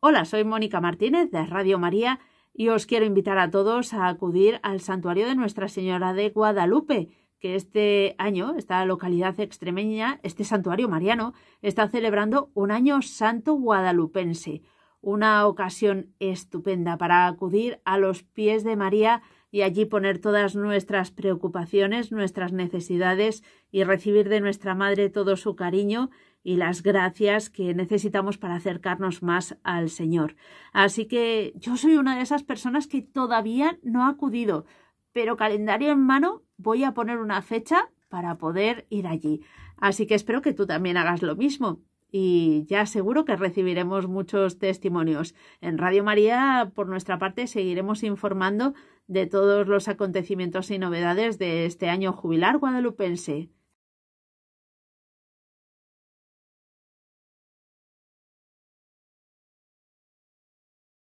Hola, soy Mónica Martínez de Radio María y os quiero invitar a todos a acudir al santuario de Nuestra Señora de Guadalupe, que este año, esta localidad extremeña, este santuario mariano, está celebrando un año santo guadalupense, una ocasión estupenda para acudir a los pies de María y allí poner todas nuestras preocupaciones, nuestras necesidades y recibir de nuestra Madre todo su cariño y las gracias que necesitamos para acercarnos más al Señor. Así que yo soy una de esas personas que todavía no ha acudido, pero calendario en mano voy a poner una fecha para poder ir allí. Así que espero que tú también hagas lo mismo y ya seguro que recibiremos muchos testimonios. En Radio María, por nuestra parte, seguiremos informando de todos los acontecimientos y novedades de este año jubilar guadalupense.